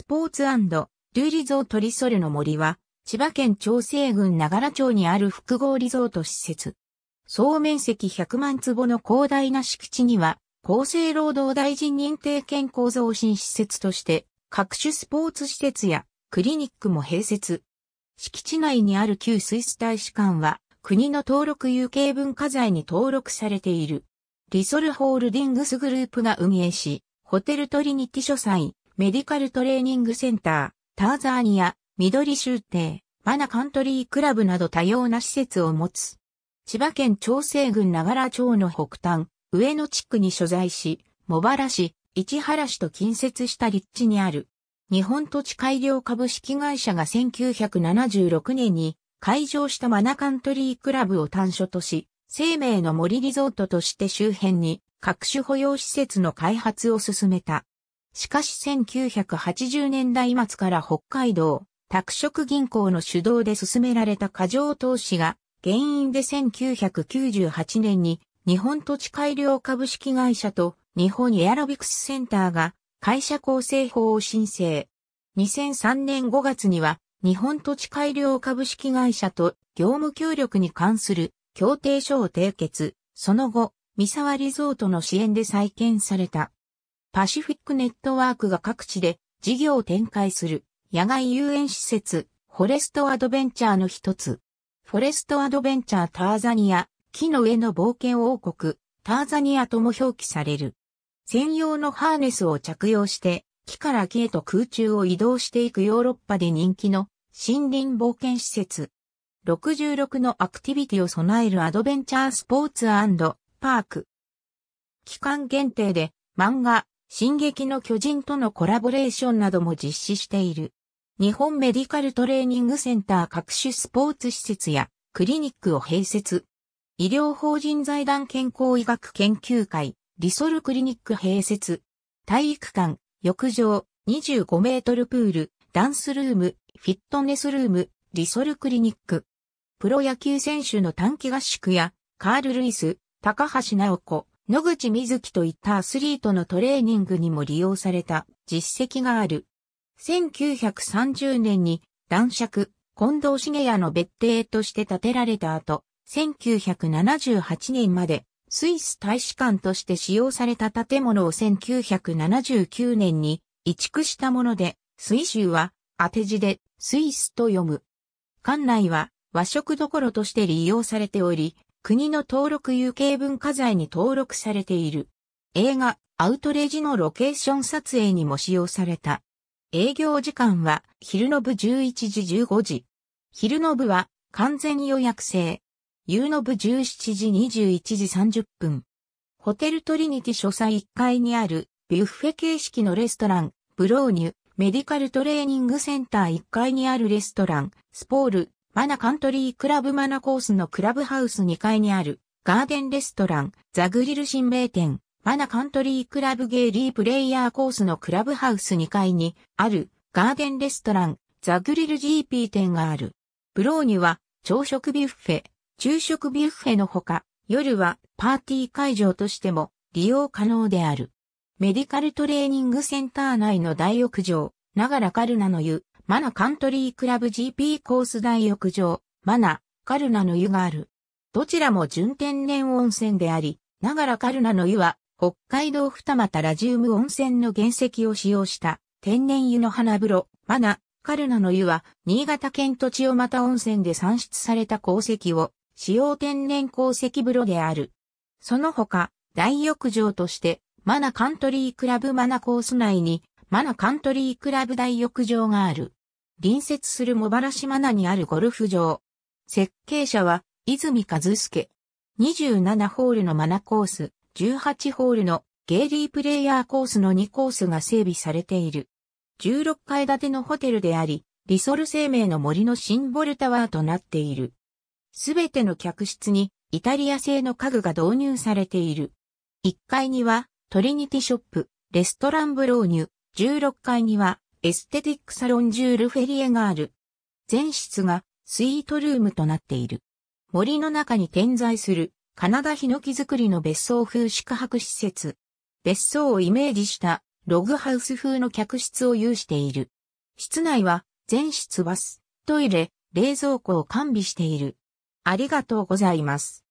スポーツルリゾートリソルの森は、千葉県長生郡長良町にある複合リゾート施設。総面積100万坪の広大な敷地には、厚生労働大臣認定健康増進施設として、各種スポーツ施設やクリニックも併設。敷地内にある旧スイス大使館は、国の登録有形文化財に登録されている。リソルホールディングスグループが運営し、ホテルトリニティ書斎、メディカルトレーニングセンター、ターザーニア、緑州邸、マナカントリークラブなど多様な施設を持つ。千葉県長生郡長良町の北端、上野地区に所在し、茂原市、市原市と近接した立地にある。日本土地改良株式会社が1976年に開場したマナカントリークラブを単所とし、生命の森リゾートとして周辺に各種保養施設の開発を進めた。しかし1980年代末から北海道、拓殖銀行の主導で進められた過剰投資が原因で1998年に日本土地改良株式会社と日本エアロビクスセンターが会社構成法を申請。2003年5月には日本土地改良株式会社と業務協力に関する協定書を締結。その後、三沢リゾートの支援で再建された。パシフィックネットワークが各地で事業を展開する野外遊園施設、フォレストアドベンチャーの一つ。フォレストアドベンチャーターザニア、木の上の冒険王国、ターザニアとも表記される。専用のハーネスを着用して、木から木へと空中を移動していくヨーロッパで人気の森林冒険施設。66のアクティビティを備えるアドベンチャースポーツパーク。期間限定で漫画、進撃の巨人とのコラボレーションなども実施している。日本メディカルトレーニングセンター各種スポーツ施設やクリニックを併設。医療法人財団健康医学研究会、リソルクリニック併設。体育館、浴場、25メートルプール、ダンスルーム、フィットネスルーム、リソルクリニック。プロ野球選手の短期合宿や、カール・ルイス、高橋直子、野口瑞希といったアスリートのトレーニングにも利用された実績がある。1930年に男爵、近藤茂也の別邸として建てられた後、1978年までスイス大使館として使用された建物を1979年に移築したもので、スイ州は当て字でスイスと読む。館内は和食どころとして利用されており、国の登録有形文化財に登録されている。映画、アウトレジのロケーション撮影にも使用された。営業時間は昼の部11時15時。昼の部は完全予約制。夕の部17時21時30分。ホテルトリニティ書斎1階にあるビュッフェ形式のレストラン、ブローニュ、メディカルトレーニングセンター1階にあるレストラン、スポール、マナカントリークラブマナコースのクラブハウス2階にあるガーデンレストランザグリル新名店マナカントリークラブゲイリープレイヤーコースのクラブハウス2階にあるガーデンレストランザグリル GP 店がある。ブローには朝食ビュッフェ、昼食ビュッフェのほか夜はパーティー会場としても利用可能である。メディカルトレーニングセンター内の大浴場、ながらカルナの湯、マナカントリークラブ GP コース大浴場、マナ、カルナの湯がある。どちらも純天然温泉であり、ながらカルナの湯は、北海道二俣ラジウム温泉の原石を使用した天然湯の花風呂、マナ、カルナの湯は、新潟県土地をまた温泉で産出された鉱石を、使用天然鉱石風呂である。その他、大浴場として、マナカントリークラブマナコース内に、マナカントリークラブ大浴場がある。隣接する茂原島名にあるゴルフ場。設計者は、泉和介。27ホールのマナコース、18ホールのゲイリープレイヤーコースの2コースが整備されている。16階建てのホテルであり、リソル生命の森のシンボルタワーとなっている。すべての客室にイタリア製の家具が導入されている。1階にはトリニティショップ、レストランブローニュ、16階にはエステティックサロンジュールフェリエガール。全室がスイートルームとなっている。森の中に点在するカナダヒノキ作りの別荘風宿泊施設。別荘をイメージしたログハウス風の客室を有している。室内は全室バス、トイレ、冷蔵庫を完備している。ありがとうございます。